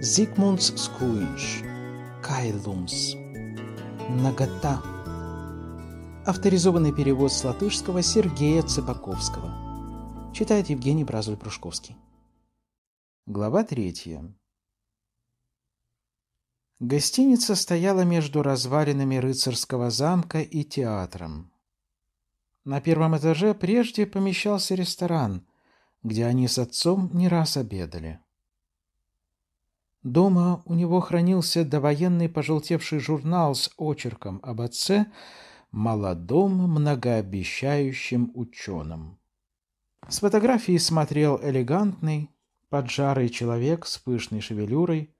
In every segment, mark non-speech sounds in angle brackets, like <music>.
Zigmunds Скуинш, kailums, нагота. Авторизованный перевод с латышского Сергея Цыбаковского. Читает Евгений Бразуль-Прушковский. Глава третья. Гостиница стояла между развалинами рыцарского замка и театром. На первом этаже прежде помещался ресторан, где они с отцом не раз обедали. Дома у него хранился довоенный пожелтевший журнал с очерком об отце, молодом многообещающим ученым. С фотографии смотрел элегантный, поджарый человек с пышной шевелюрой.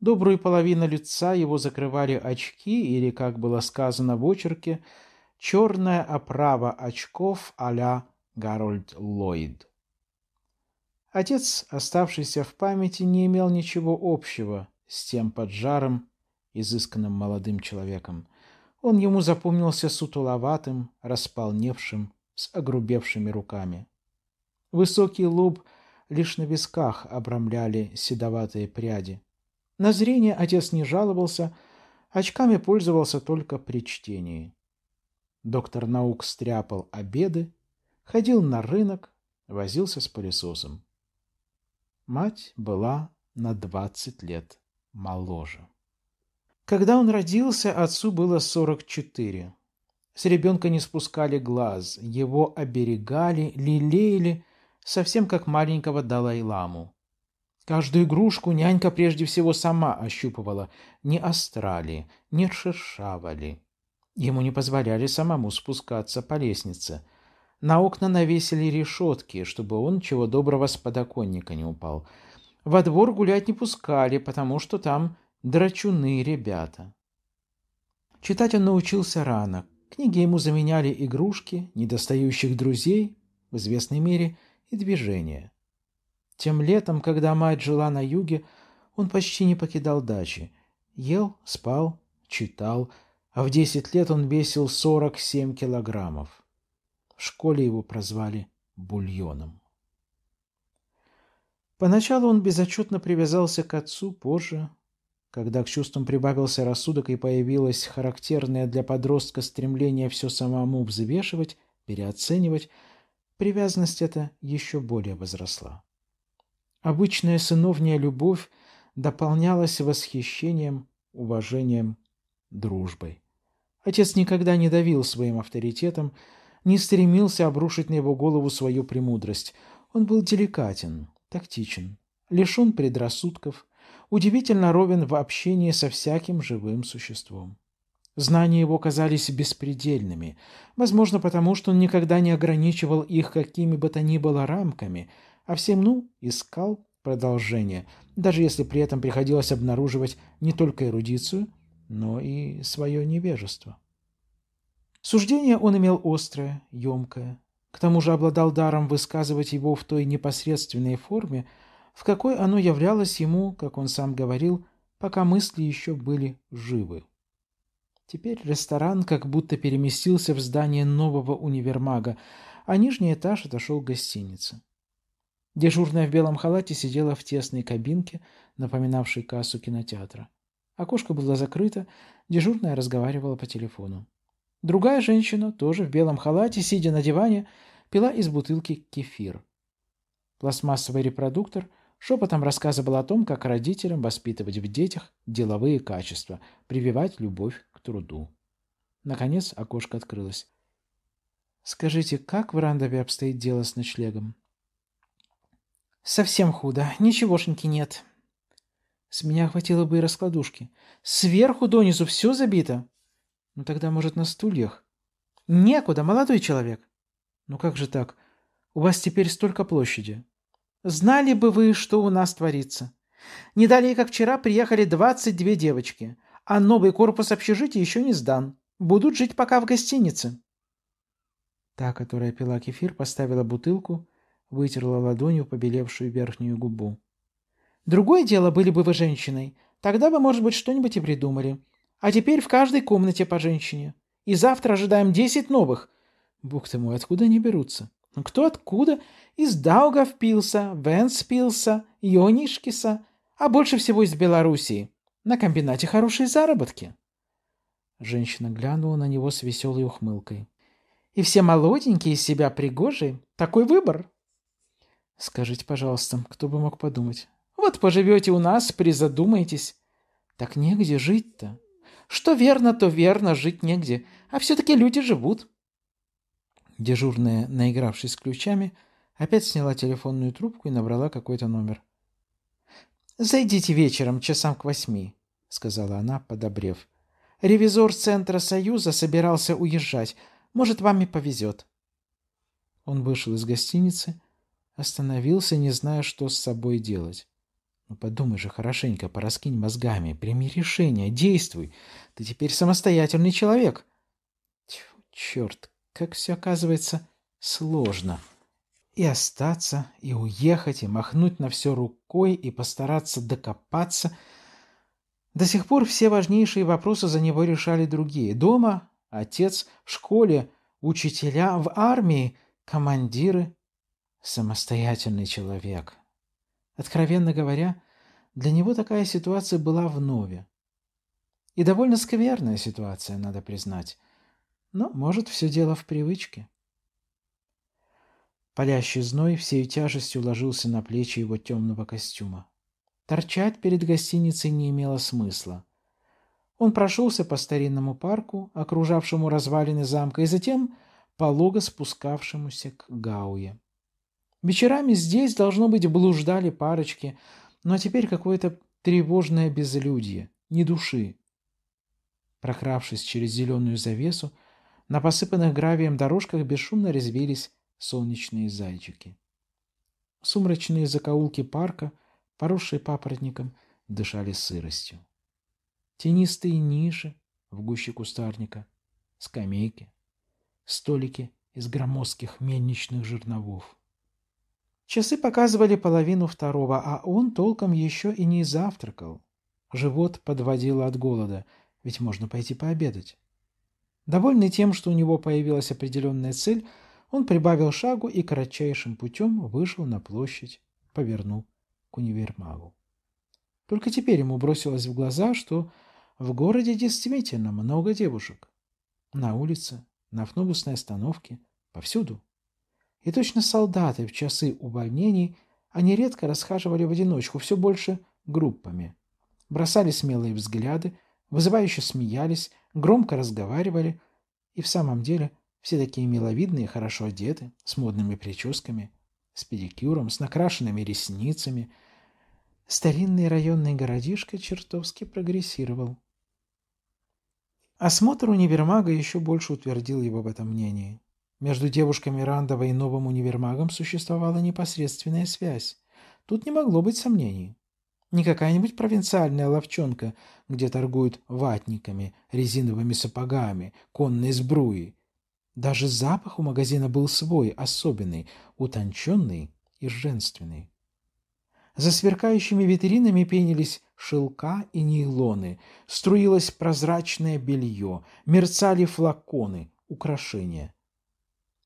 Добрую половину лица его закрывали очки или, как было сказано в очерке, черная оправа очков а-ля Гарольд Ллойд. Отец, оставшийся в памяти, не имел ничего общего с тем поджарым, изысканным молодым человеком. Он ему запомнился сутуловатым, располневшим, с огрубевшими руками. Высокий лоб лишь на висках обрамляли седоватые пряди. На зрение отец не жаловался, очками пользовался только при чтении. Доктор наук стряпал обеды, ходил на рынок, возился с пылесосом. Мать была на 20 лет моложе. Когда он родился, отцу было 44. С ребенка не спускали глаз, его оберегали, лелеяли, совсем как маленького Далай-ламу. Каждую игрушку нянька прежде всего сама ощупывала, не острали, не шершавали. Ему не позволяли самому спускаться по лестнице. На окна навесили решетки, чтобы он чего доброго с подоконника не упал. Во двор гулять не пускали, потому что там драчуны ребята. Читать он научился рано. Книги ему заменяли игрушки, недостающих друзей, в известной мере, и движения. Тем летом, когда мать жила на юге, он почти не покидал дачи. Ел, спал, читал, а в десять лет он весил сорок семь килограммов. В школе его прозвали бульоном. Поначалу он безотчетно привязался к отцу, позже, когда к чувствам прибавился рассудок и появилось характерное для подростка стремление все самому взвешивать, переоценивать, привязанность эта еще более возросла. Обычная сыновняя любовь дополнялась восхищением, уважением, дружбой. Отец никогда не давил своим авторитетом, не стремился обрушить на его голову свою премудрость. Он был деликатен, тактичен, лишен предрассудков, удивительно ровен в общении со всяким живым существом. Знания его казались беспредельными, возможно, потому что он никогда не ограничивал их какими бы то ни было рамками, а всем, ну, искал продолжение, даже если при этом приходилось обнаруживать не только эрудицию, но и свое невежество. Суждение он имел острое, емкое. К тому же обладал даром высказывать его в той непосредственной форме, в какой оно являлось ему, как он сам говорил, пока мысли еще были живы. Теперь ресторан как будто переместился в здание нового универмага, а нижний этаж отошел к гостинице. Дежурная в белом халате сидела в тесной кабинке, напоминавшей кассу кинотеатра. Окошко было закрыто, дежурная разговаривала по телефону. Другая женщина, тоже в белом халате, сидя на диване, пила из бутылки кефир. Пластмассовый репродуктор шепотом рассказывал о том, как родителям воспитывать в детях деловые качества, прививать любовь к труду. Наконец окошко открылось. «Скажите, как в Рандове обстоит дело с ночлегом?» «Совсем худо. Ничегошеньки нет». «С меня хватило бы и раскладушки. Сверху донизу все забито. Ну тогда, может, на стульях? Некуда, молодой человек. Ну как же так? У вас теперь столько площади. Знали бы вы, что у нас творится. Не далее, как вчера, приехали 22 девочки, а новый корпус общежития еще не сдан. Будут жить пока в гостинице. Та, которая пила кефир, поставила бутылку, вытерла ладонью побелевшую верхнюю губу. Другое дело были бы вы женщиной, тогда бы, может быть, что-нибудь и придумали. А теперь в каждой комнате по женщине. И завтра ожидаем 10 новых. Бог ты мой, откуда они берутся? Ну, кто откуда? Из Дауга впился, Венс впился, Йонишкиса, а больше всего из Белоруссии. На комбинате хорошие заработки. Женщина глянула на него с веселой ухмылкой. И все молоденькие из себя пригожие. Такой выбор. Скажите, пожалуйста, кто бы мог подумать? Вот поживете у нас, призадумайтесь. Так негде жить-то. Что верно, то верно, жить негде. А все-таки люди живут. Дежурная, наигравшись с ключами, опять сняла телефонную трубку и набрала какой-то номер. «Зайдите вечером, часам к восьми», — сказала она, подобрев. «Ревизор Центра Союза собирался уезжать. Может, вам и повезет». Он вышел из гостиницы, остановился, не зная, что с собой делать. Ну, подумай же хорошенько, пораскинь мозгами, прими решение, действуй. Ты теперь самостоятельный человек. Тьфу, черт, как все оказывается сложно. И остаться, и уехать, и махнуть на все рукой, и постараться докопаться. До сих пор все важнейшие вопросы за него решали другие. Дома, отец, в школе, учителя, в армии, командиры. Самостоятельный человек, Откровенно говоря, для него такая ситуация была вновь. И довольно скверная ситуация, надо признать. Но, может, все дело в привычке. Палящий зной всей тяжестью ложился на плечи его темного костюма. Торчать перед гостиницей не имело смысла. Он прошелся по старинному парку, окружавшему развалины замка, и затем полого спускавшемуся к Гауе. Вечерами здесь, должно быть, блуждали парочки, но теперь какое-то тревожное безлюдье, не души. Прокравшись через зеленую завесу, на посыпанных гравием дорожках бесшумно резвились солнечные зайчики. Сумрачные закоулки парка, поросшие папоротником, дышали сыростью. Тенистые ниши в гуще кустарника, скамейки, столики из громоздких мельничных жерновов. Часы показывали половину второго, а он толком еще и не завтракал. Живот подводило от голода, ведь можно пойти пообедать. Довольный тем, что у него появилась определенная цель, он прибавил шагу и кратчайшим путем вышел на площадь, повернул к универмагу. Только теперь ему бросилось в глаза, что в городе действительно много девушек. На улице, на автобусной остановке, повсюду. И точно солдаты в часы увольнений они редко расхаживали в одиночку, все больше группами. Бросали смелые взгляды, вызывающе смеялись, громко разговаривали. И в самом деле все такие миловидные, хорошо одеты, с модными прическами, с педикюром, с накрашенными ресницами. Старинный районный городишко чертовски прогрессировал. Осмотр универмага еще больше утвердил его в этом мнении. Между девушками Рандова и новым универмагом существовала непосредственная связь. Тут не могло быть сомнений. Не какая-нибудь провинциальная ловчонка, где торгуют ватниками, резиновыми сапогами, конной сбруей. Даже запах у магазина был свой, особенный, утонченный и женственный. За сверкающими витринами пенились шелка и нейлоны, струилось прозрачное белье, мерцали флаконы, украшения.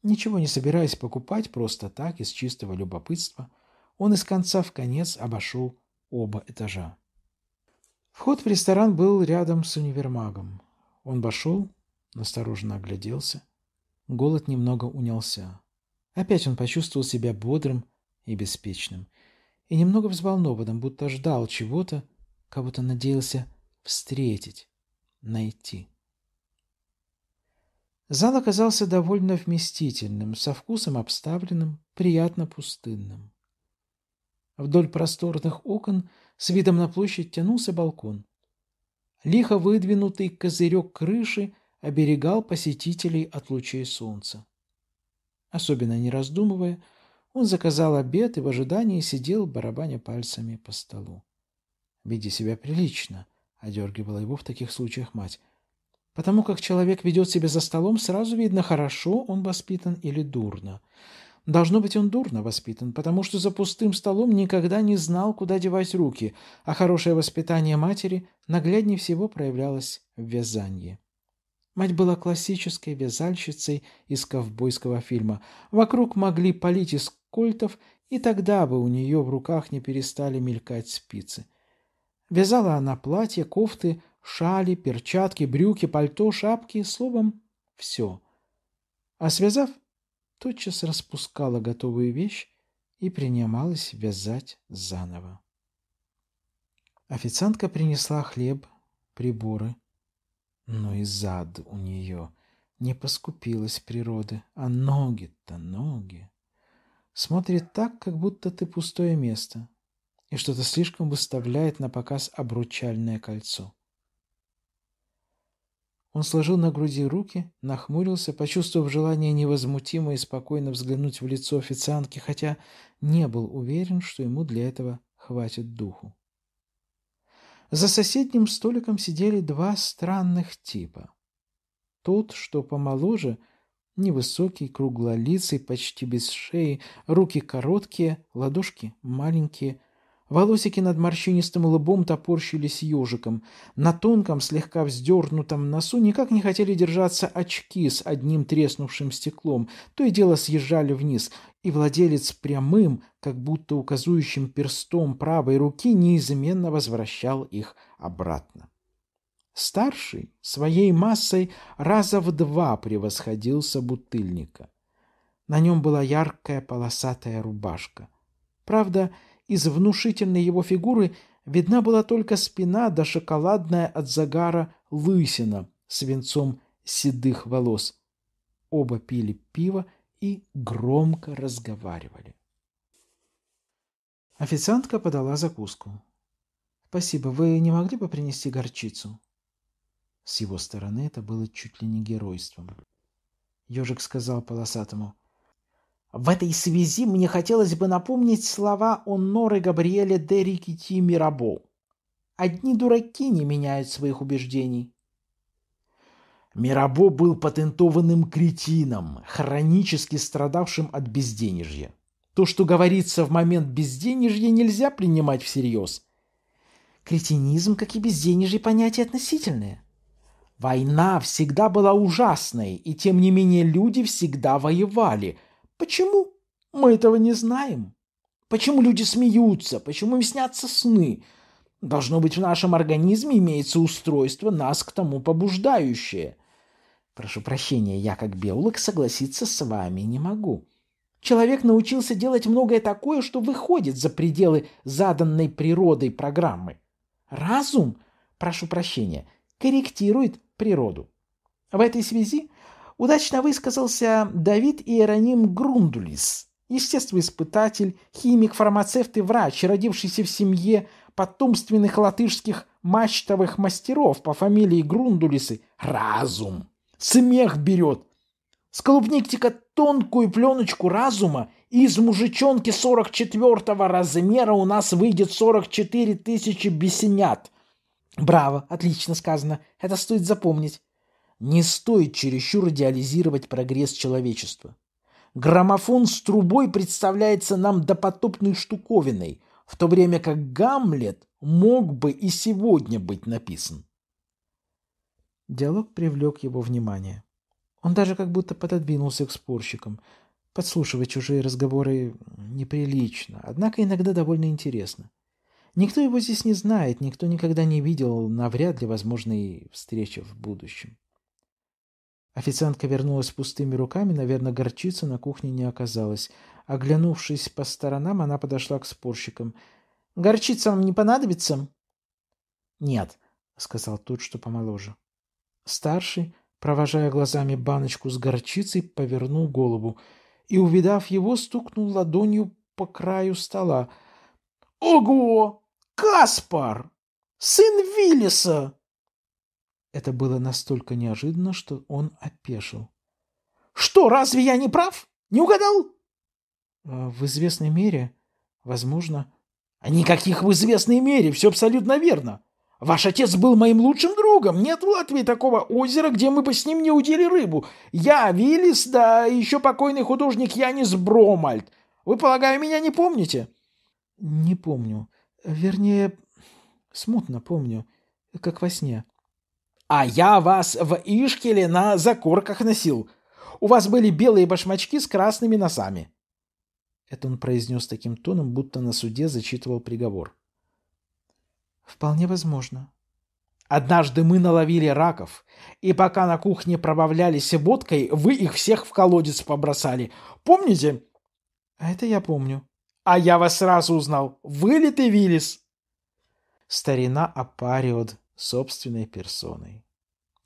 Ничего не собираясь покупать просто так, из чистого любопытства, он из конца в конец обошел оба этажа. Вход в ресторан был рядом с универмагом. Он вошел, осторожно огляделся. Голод немного унялся. Опять он почувствовал себя бодрым и беспечным. И немного взволнованным, будто ждал чего-то, кого-то надеялся встретить, найти. Зал оказался довольно вместительным, со вкусом обставленным, приятно пустынным. Вдоль просторных окон с видом на площадь тянулся балкон. Лихо выдвинутый козырек крыши оберегал посетителей от лучей солнца. Особенно не раздумывая, он заказал обед и в ожидании сидел, барабаня пальцами по столу. Веди себя прилично, — одергивала его в таких случаях мать. Потому как человек ведет себя за столом, сразу видно, хорошо он воспитан или дурно. Должно быть, он дурно воспитан, потому что за пустым столом никогда не знал, куда девать руки, а хорошее воспитание матери нагляднее всего проявлялось в вязании. Мать была классической вязальщицей из ковбойского фильма. Вокруг могли палить из кольтов, и тогда бы у нее в руках не перестали мелькать спицы. Вязала она платья, кофты, шали, перчатки, брюки, пальто, шапки, словом, все. А связав, тотчас распускала готовую вещь и принималась вязать заново. Официантка принесла хлеб, приборы, но и зад у нее не поскупилась природы, а ноги-то ноги. Смотрит так, как будто ты пустое место, и что-то слишком выставляет на показ обручальное кольцо. Он сложил на груди руки, нахмурился, почувствовав желание невозмутимо и спокойно взглянуть в лицо официантки, хотя не был уверен, что ему для этого хватит духу. За соседним столиком сидели два странных типа. Тот, что помоложе, невысокий, круглолицый, почти без шеи, руки короткие, ладошки маленькие, Волосики над морщинистым лбом топорщились ежиком. На тонком, слегка вздернутом носу никак не хотели держаться очки с одним треснувшим стеклом. То и дело съезжали вниз, и владелец прямым, как будто указующим перстом правой руки, неизменно возвращал их обратно. Старший своей массой раза в два превосходил бутыльника. На нем была яркая полосатая рубашка. Правда, из внушительной его фигуры видна была только спина да шоколадная от загара лысина свинцом седых волос. Оба пили пиво и громко разговаривали. Официантка подала закуску. «Спасибо, вы не могли бы принести горчицу?» С его стороны это было чуть ли не геройством. Ежик сказал полосатому – в этой связи мне хотелось бы напомнить слова Оноры Габриэля де Рикити Мирабо. «Одни дураки не меняют своих убеждений». Мирабо был патентованным кретином, хронически страдавшим от безденежья. То, что говорится в момент безденежья, нельзя принимать всерьез. Кретинизм, как и безденежье, понятия относительные. Война всегда была ужасной, и тем не менее люди всегда воевали – Почему? Мы этого не знаем. Почему люди смеются? Почему им снятся сны? Должно быть, в нашем организме имеется устройство, нас к тому побуждающее. Прошу прощения, я как биолог согласиться с вами не могу. Человек научился делать многое такое, что выходит за пределы заданной природой программы. Разум, прошу прощения, корректирует природу. В этой связи удачно высказался Давид Иероним Грундулис, естествоиспытатель, химик, фармацевт и врач, родившийся в семье потомственных латышских мачтовых мастеров по фамилии Грундулисы. Разум. Смех берет. С тика тонкую пленочку разума, из мужичонки 44 размера у нас выйдет 44 тысячи бесенят. Браво, отлично сказано. Это стоит запомнить. Не стоит чересчур идеализировать прогресс человечества. Граммофон с трубой представляется нам допотопной штуковиной, в то время как Гамлет мог бы и сегодня быть написан. Диалог привлек его внимание. Он даже как будто пододвинулся к спорщикам. Подслушивать чужие разговоры неприлично, однако иногда довольно интересно. Никто его здесь не знает, никто никогда не видел, навряд ли возможные встречи в будущем. Официантка вернулась пустыми руками, наверное, горчицы на кухне не оказалось. Оглянувшись по сторонам, она подошла к спорщикам. «Горчица вам не понадобится?» «Нет», — сказал тот, что помоложе. Старший, провожая глазами баночку с горчицей, повернул голову и, увидав его, стукнул ладонью по краю стола. «Ого! Каспар! Сын Виллиса!» Это было настолько неожиданно, что он опешил. «Что, разве я не прав? Не угадал?» «Э, «В известной мере, возможно...» а «Никаких в известной мере, все абсолютно верно. Ваш отец был моим лучшим другом. Нет в Латвии такого озера, где мы бы с ним не удили рыбу. Я, Виллис, да еще покойный художник Янис Бромальд. Вы, полагаю, меня не помните?» «Не помню. Вернее, смутно помню. Как во сне». А я вас в Ишкеле на закорках носил. У вас были белые башмачки с красными носами». Это он произнес таким тоном, будто на суде зачитывал приговор. «Вполне возможно». «Однажды мы наловили раков, и пока на кухне пробавлялись водкой, вы их всех в колодец побросали. Помните?» «А это я помню». «А я вас сразу узнал. Вылитый Виллис!» «Старина Апариод», собственной персоной.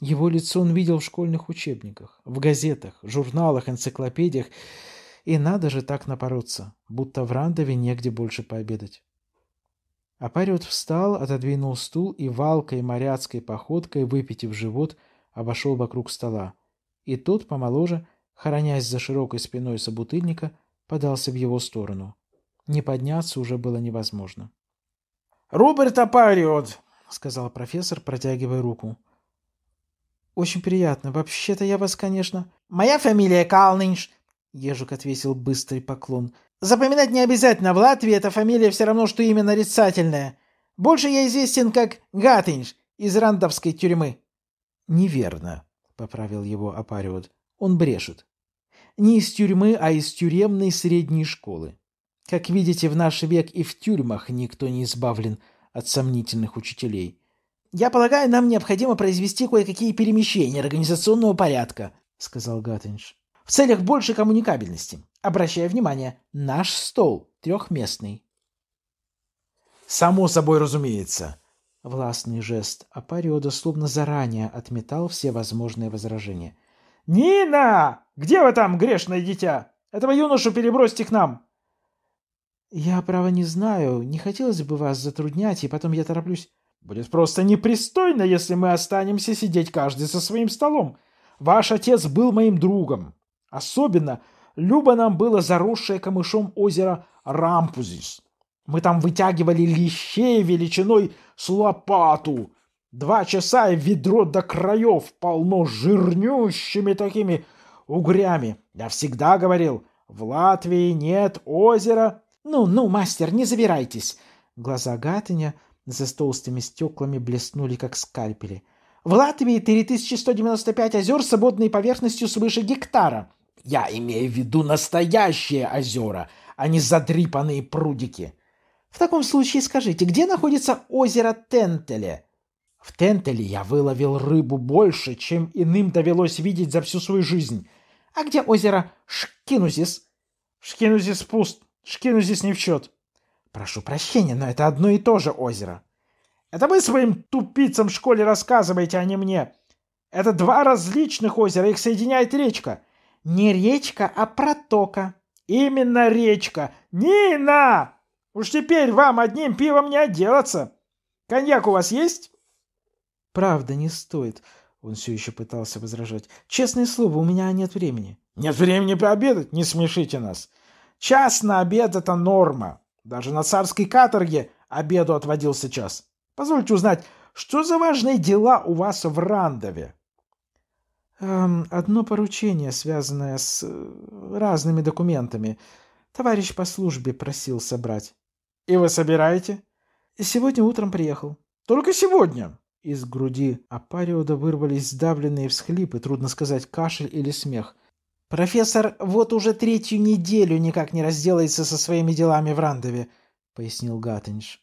Его лицо он видел в школьных учебниках, в газетах, журналах, энциклопедиях. И надо же так напороться, будто в Рандове негде больше пообедать. Апариот встал, отодвинул стул и валкой моряцкой походкой, выпитив живот, обошел вокруг стола. И тот, помоложе, хоронясь за широкой спиной собутыльника, подался в его сторону. Не подняться уже было невозможно. «Руберт Апариот!» — сказал профессор, протягивая руку. «Очень приятно. Вообще-то я вас, конечно...» «Моя фамилия Калнинш», — ежик ответил быстрый поклон. «Запоминать не обязательно. В Латвии эта фамилия все равно, что имя нарицательное. Больше я известен как Гатинш из рандовской тюрьмы». «Неверно», — поправил его Апариот. «Он брешет. Не из тюрьмы, а из тюремной средней школы. Как видите, в наш век и в тюрьмах никто не избавлен от сомнительных учителей. «Я полагаю, нам необходимо произвести кое-какие перемещения организационного порядка», — сказал Гаттенш. «В целях большей коммуникабельности. Обращая внимание, наш стол трехместный». «Само собой разумеется», — властный жест Апариода словно заранее отметал все возможные возражения. «Нина! Где вы там, грешное дитя? Этого юношу перебросьте к нам!» «Я, право, не знаю. Не хотелось бы вас затруднять, и потом я тороплюсь...» «Будет просто непристойно, если мы останемся сидеть каждый со своим столом. Ваш отец был моим другом. Особенно любо нам было заросшее камышом озеро Рампузис. Мы там вытягивали лещей величиной с лопату. Два часа и ведро до краев полно жирнющими такими угрями. Я всегда говорил, в Латвии нет озера, «Ну, ну, мастер, не забирайтесь!» Глаза Гатыня за толстыми стеклами блеснули, как скальпели. «В Латвии 3195 озер с свободной поверхностью свыше гектара!» «Я имею в виду настоящие озера, а не задрипанные прудики!» «В таком случае скажите, где находится озеро Тентеле?» «В Тентеле я выловил рыбу больше, чем иным довелось видеть за всю свою жизнь. А где озеро Шкинузис?» «Шкинузис пуст», Шкину здесь не в счет. Прошу прощения, но это одно и то же озеро. Это вы своим тупицам в школе рассказываете, а не мне. Это два различных озера, их соединяет речка. Не речка, а протока. Именно речка. Нина! Уж теперь вам одним пивом не отделаться. Коньяк у вас есть? Правда, не стоит. Он все еще пытался возражать. Честное слово, у меня нет времени. Нет времени пообедать? Не смешите нас. Час на обед – это норма. Даже на царской каторге обеду отводился час. Позвольте узнать, что за важные дела у вас в Рандове? Эм, одно поручение, связанное с э, разными документами. Товарищ по службе просил собрать. И вы собираете? Сегодня утром приехал. Только сегодня? Из груди Апариода вырвались сдавленные всхлипы, трудно сказать, кашель или смех – «Профессор вот уже третью неделю никак не разделается со своими делами в Рандове», — пояснил Гаттенш.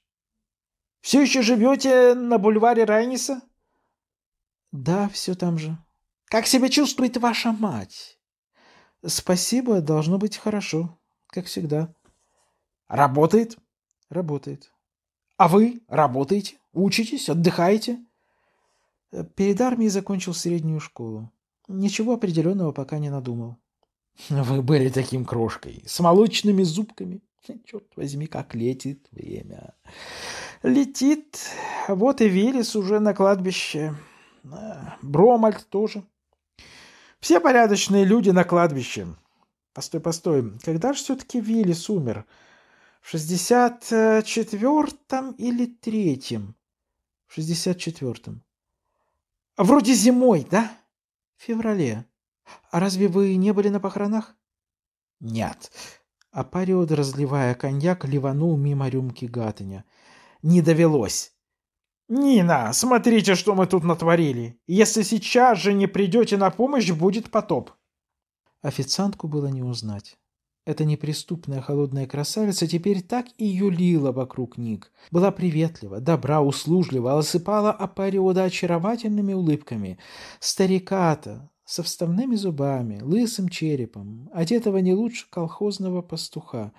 «Все еще живете на бульваре Райниса?» «Да, все там же». «Как себя чувствует ваша мать?» «Спасибо, должно быть хорошо, как всегда». «Работает?» «Работает». «А вы работаете? Учитесь? Отдыхаете?» Перед армией закончил среднюю школу. Ничего определенного пока не надумал. <laughs> Вы были таким крошкой, с молочными зубками. <laughs> Черт возьми, как летит время. Летит. Вот и Велес уже на кладбище. Бромальд тоже. Все порядочные люди на кладбище. Постой, постой. Когда же все-таки Виллис умер? В шестьдесят четвертом или третьем? В шестьдесят четвертом. Вроде зимой, да? В феврале. А разве вы не были на похоронах? Нет. А париод разливая коньяк, ливанул мимо рюмки Гатыня. Не довелось. «Нина, смотрите, что мы тут натворили! Если сейчас же не придете на помощь, будет потоп!» Официантку было не узнать. Эта неприступная холодная красавица теперь так и юлила вокруг Ник. Была приветлива, добра, услужлива, осыпала Апариода очаровательными улыбками. Стариката со вставными зубами, лысым черепом, одетого не лучше колхозного пастуха.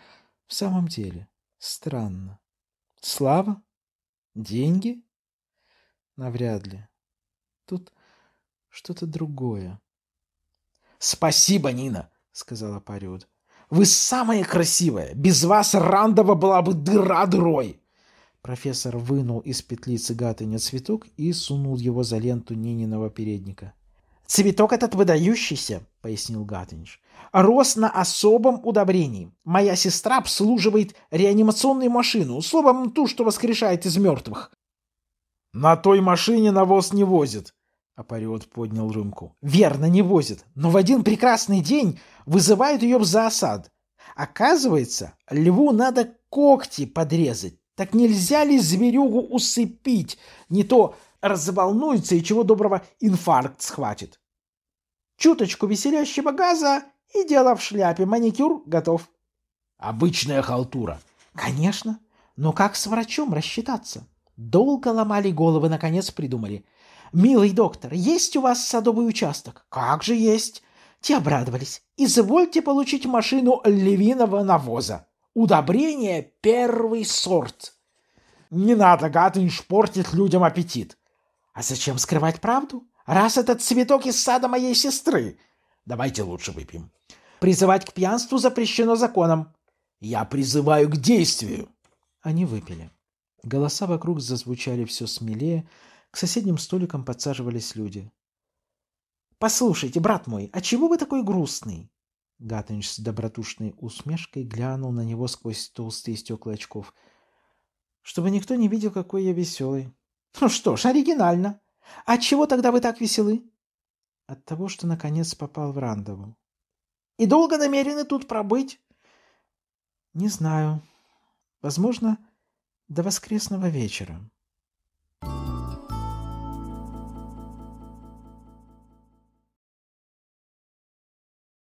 В самом деле, странно. Слава? Деньги? Навряд ли. Тут что-то другое. «Спасибо, Нина!» — сказала Париуд. Вы самая красивая. Без вас Рандова была бы дыра дырой. Профессор вынул из петли цыгатыня цветок и сунул его за ленту Нининого передника. «Цветок этот выдающийся», — пояснил Гатынич, — «рос на особом удобрении. Моя сестра обслуживает реанимационную машину, словом, ту, что воскрешает из мертвых». «На той машине навоз не возит», Апариот поднял рюмку. «Верно, не возит, но в один прекрасный день вызывают ее в зоосад. Оказывается, льву надо когти подрезать. Так нельзя ли зверюгу усыпить? Не то разволнуется и чего доброго инфаркт схватит. Чуточку веселящего газа и дело в шляпе. Маникюр готов. Обычная халтура. Конечно. Но как с врачом рассчитаться? Долго ломали головы, наконец придумали – «Милый доктор, есть у вас садовый участок?» «Как же есть!» Те обрадовались. «Извольте получить машину львиного навоза. Удобрение первый сорт». «Не надо, гадынь, портит людям аппетит». «А зачем скрывать правду? Раз этот цветок из сада моей сестры!» «Давайте лучше выпьем». «Призывать к пьянству запрещено законом». «Я призываю к действию». Они выпили. Голоса вокруг зазвучали все смелее, к соседним столикам подсаживались люди. «Послушайте, брат мой, а чего вы такой грустный?» Гаттенч с добродушной усмешкой глянул на него сквозь толстые стекла очков. «Чтобы никто не видел, какой я веселый». «Ну что ж, оригинально. А чего тогда вы так веселы?» «От того, что наконец попал в Рандову». «И долго намерены тут пробыть?» «Не знаю. Возможно, до воскресного вечера».